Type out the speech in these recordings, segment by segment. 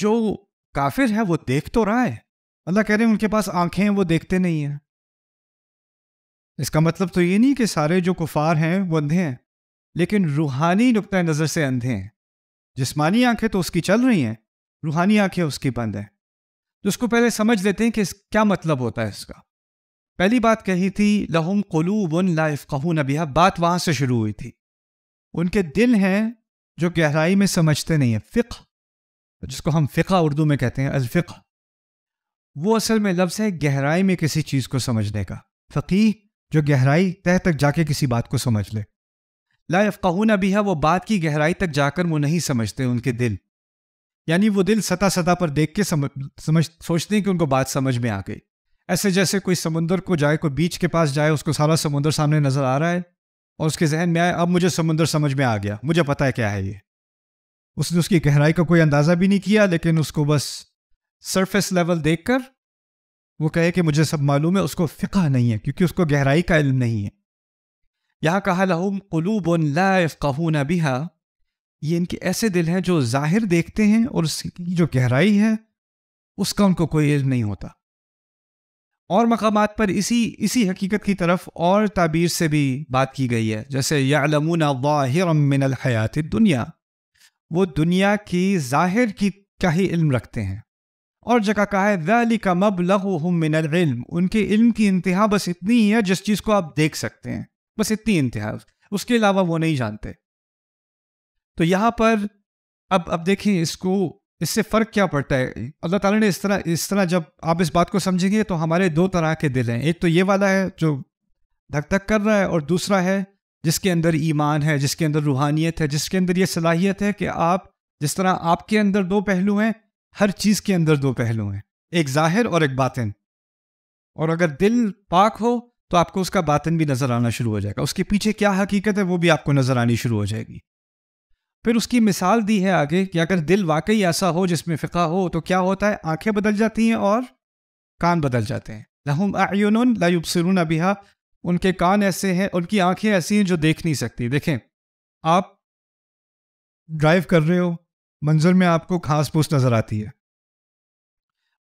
जो काफिर है वो देख तो रहा है अल्लाह कह रहे हैं उनके पास आंखें हैं वो देखते नहीं हैं इसका मतलब तो ये नहीं कि सारे जो कुफार हैं वो अंधे हैं लेकिन रूहानी नुक़ नज़र से अंधे हैं जिसमानी आंखें तो उसकी चल रही हैं रूहानी आंखें उसकी बंद हैं तो उसको पहले समझ लेते हैं कि क्या मतलब होता है इसका पहली बात कही थी लहुम कलूब उन लाइफ कहू नबिया बात वहाँ से शुरू हुई थी उनके दिल हैं जो गहराई में समझते नहीं हैं फ़िक्र जिसको हम फ़िका उर्दू में कहते हैं अलफ़ा वो असल में लफ्ज़ है गहराई में किसी चीज़ को समझने का फ़कीह जो गहराई तह तक जाके किसी बात को समझ ले ला अफ़ाहून भी है वो बात की गहराई तक जाकर वो नहीं समझते उनके दिल यानी वो दिल सतह सतह पर देख के समझ समझ सोचते हैं कि उनको बात समझ में आ गई ऐसे जैसे कोई समुंदर को जाए कोई बीच के पास जाए उसको सारा समुंदर सामने नज़र आ रहा है और उसके जहन में आए अब मुझे समुंदर समझ में आ गया मुझे पता है क्या है ये उसने उसकी गहराई का कोई अंदाज़ा भी नहीं किया लेकिन उसको बस सरफेस लेवल देखकर वो कहे कि मुझे सब मालूम है उसको फ़िका नहीं है क्योंकि उसको गहराई का इल्म नहीं है यहाँ कहा लहूम कलूब लाफ़ून बिहा ये इनके ऐसे दिल हैं जो ज़ाहिर देखते हैं और उसकी जो गहराई है उसका उनको कोई इल्म नहीं होता और मकाम पर इसी इसी हकीकत की तरफ और ताबीर से भी बात की गई है जैसे यालमून वाहिर मिनल हयात दुनिया वो दुनिया की जाहिर की का ही इल्म रखते हैं और जगह का है वैली का मब इल्म उनके इल्म की इंतहा बस इतनी ही है जिस चीज़ को आप देख सकते हैं बस इतनी इंतहा उसके अलावा वो नहीं जानते तो यहाँ पर अब अब देखें इसको इससे फ़र्क क्या पड़ता है अल्लाह ताला ने इस तरह इस तरह जब आप इस बात को समझेंगे तो हमारे दो तरह के दिल हैं एक तो ये वाला है जो धक धक कर रहा है और दूसरा है जिसके अंदर ईमान है जिसके अंदर रूहानियत है जिसके अंदर ये सलाहियत है कि आप जिस तरह आपके अंदर दो पहलू हैं हर चीज़ के अंदर दो पहलू हैं एक ज़ाहिर और एक बातिन और अगर दिल पाक हो तो आपको उसका बातिन भी नज़र आना शुरू हो जाएगा उसके पीछे क्या हकीकत है वो भी आपको नज़र आनी शुरू हो जाएगी फिर उसकी मिसाल दी है आगे कि अगर दिल वाकई ऐसा हो जिसमें फ़िका हो तो क्या होता है आंखें बदल जाती हैं और कान बदल जाते हैं लहुम आयुन लायुबसरून अबिहा उनके कान ऐसे हैं उनकी आंखें ऐसी हैं जो देख नहीं सकती देखें आप ड्राइव कर रहे हो मंजर में आपको घास फूस नज़र आती है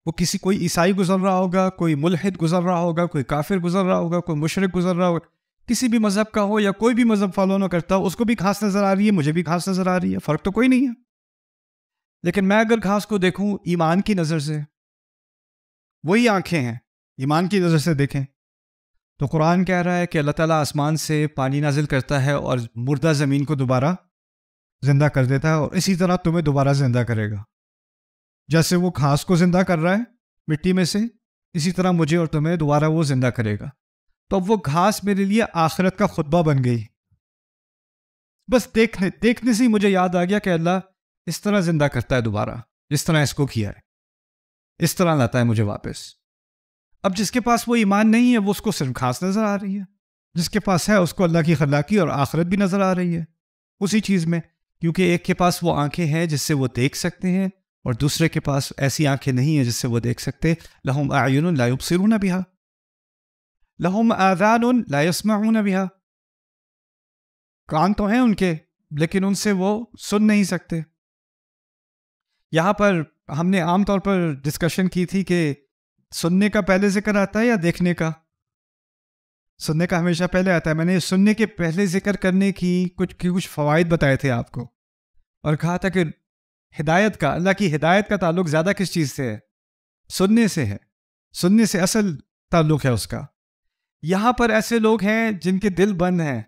वो किसी कोई ईसाई गुजर रहा होगा कोई मुलहद गुजर रहा होगा कोई काफिर गुजर रहा होगा कोई मुशरक गुजर रहा होगा किसी भी मज़हब का हो या कोई भी मज़हब फॉलो ना करता हो उसको भी घास नज़र आ रही है मुझे भी घास नज़र आ रही है फ़र्क तो कोई नहीं है लेकिन मैं अगर घास को देखूं ईमान की नज़र से वही आंखें हैं ईमान की नज़र से देखें तो कुरान कह रहा है कि अल्लाह ताला आसमान से पानी नाजिल करता है और मुर्दा ज़मीन को दोबारा ज़िंदा कर देता है और इसी तरह तुम्हें दोबारा ज़िंदा करेगा जैसे वो घास को ज़िंदा कर रहा है मिट्टी में से इसी तरह मुझे और तुम्हें दोबारा वो ज़िंदा करेगा तो अब वो घास मेरे लिए आखिरत का खुतबा बन गई बस देखने देखने से ही मुझे याद आ गया कि अल्लाह इस तरह ज़िंदा करता है दोबारा जिस तरह इसको किया है इस तरह लाता है मुझे वापस अब जिसके पास वो ईमान नहीं है वो उसको सिर्फ खास नज़र आ रही है जिसके पास है उसको अल्लाह की खलाकी और आखरत भी नज़र आ रही है उसी चीज़ में क्योंकि एक के पास वो आंखें हैं जिससे वो देख सकते हैं और दूसरे के पास ऐसी आंखें नहीं हैं जिससे वो देख सकते लहम आयुन लायुब सिरुना बिहा लहम आदान लायसमाउना बिहा कान तो हैं उनके लेकिन उनसे वो सुन नहीं सकते यहाँ पर हमने आमतौर पर डिस्कशन की थी कि सुनने का पहले जिक्र आता है या देखने का सुनने का हमेशा पहले आता है मैंने सुनने के पहले जिक्र करने की कुछ की कुछ फ़वाद बताए थे आपको और कहा था कि हिदायत का अल्लाह की हिदायत का ताल्लुक ज़्यादा किस चीज़ से है सुनने से है सुनने से असल ताल्लुक है उसका यहाँ पर ऐसे लोग हैं जिनके दिल बंद हैं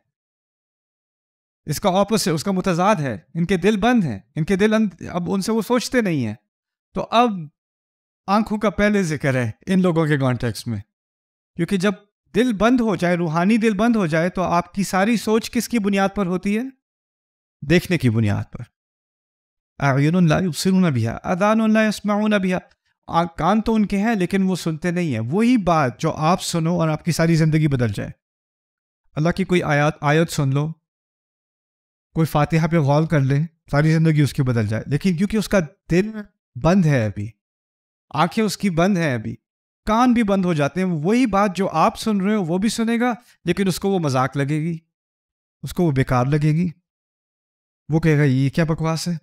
इसका ऑपोजिट उसका मुतजाद है इनके दिल बंद हैं इनके दिल अब उनसे वो सोचते नहीं हैं तो अब आंखों का पहले जिक्र है इन लोगों के कॉन्टेक्स्ट में क्योंकि जब दिल बंद हो जाए रूहानी दिल बंद हो जाए तो आपकी सारी सोच किसकी बुनियाद पर होती है देखने की बुनियाद पर आयुन भी है अदान यसमाउन भी है कान तो उनके हैं लेकिन वो सुनते नहीं हैं वही बात जो आप सुनो और आपकी सारी ज़िंदगी बदल जाए अल्लाह की कोई आयात आयत सुन लो कोई फातिहा पे गौल कर ले सारी ज़िंदगी उसकी बदल जाए लेकिन क्योंकि उसका दिल बंद है अभी आंखें उसकी बंद हैं अभी कान भी बंद हो जाते हैं वही बात जो आप सुन रहे हो वो भी सुनेगा लेकिन उसको वो मजाक लगेगी उसको वो बेकार लगेगी वो कहेगा ये क्या बकवास है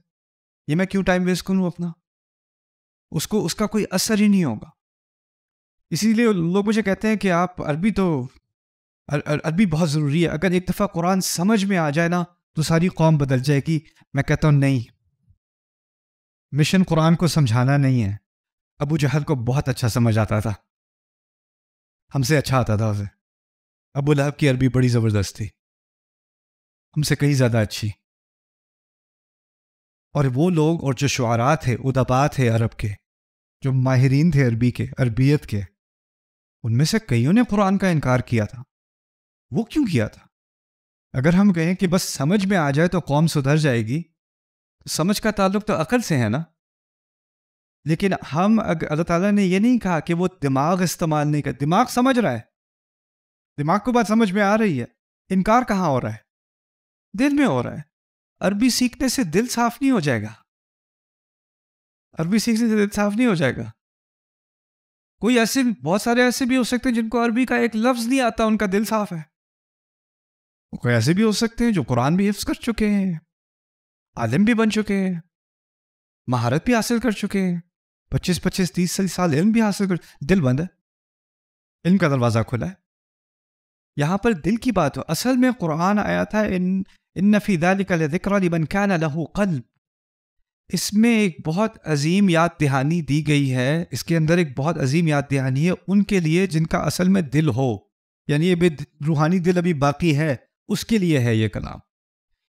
ये मैं क्यों टाइम वेस्ट करूँ अपना उसको उसका कोई असर ही नहीं होगा इसीलिए लोग मुझे कहते हैं कि आप अरबी तो अरबी बहुत ज़रूरी है अगर एक दफ़ा कुरान समझ में आ जाए ना तो सारी कौम बदल जाएगी मैं कहता हूँ नहीं मिशन कुरान को समझाना नहीं है अबू जहल को बहुत अच्छा समझ आता था हमसे अच्छा आता था उसे अबू लहब की अरबी बड़ी ज़बरदस्त थी हमसे कहीं ज़्यादा अच्छी और वो लोग और जो शुरा थे उदबा थे अरब के जो माहरीन थे अरबी के अरबियत के उनमें से कईयों ने कुरान का इनकार किया था वो क्यों किया था अगर हम कहें कि बस समझ में आ जाए तो कौम सुधर जाएगी तो समझ का ताल्लुक तो अकल से है ना लेकिन हम अल्लाह ताला ने ये नहीं कहा कि वो दिमाग इस्तेमाल नहीं कर दिमाग समझ रहा है दिमाग को बात समझ में आ रही है इनकार कहाँ हो रहा है दिल में हो रहा है अरबी सीखने से दिल साफ नहीं हो जाएगा अरबी सीखने से दिल साफ नहीं हो जाएगा कोई ऐसे बहुत सारे ऐसे भी हो सकते हैं जिनको अरबी का एक लफ्ज नहीं आता उनका दिल साफ है कोई ऐसे भी हो सकते हैं जो कुरान भी हिफ्स कर चुके हैं आलिम भी बन चुके हैं महारत भी हासिल कर चुके हैं पच्चीस पच्चीस तीस तीस साल इल्म भी हासिल कर दिल बंद है इल्म का दरवाज़ा खुला है यहाँ पर दिल की बात हो असल में कुरान आया था इन इन नफ़ीदाली कल बन क्या लहू कल इसमें एक बहुत अजीम याद दहानी दी गई है इसके अंदर एक बहुत अजीम याद दहानी है उनके लिए जिनका असल में दिल हो यानी ये रूहानी दिल अभी बाकी है उसके लिए है ये कलाम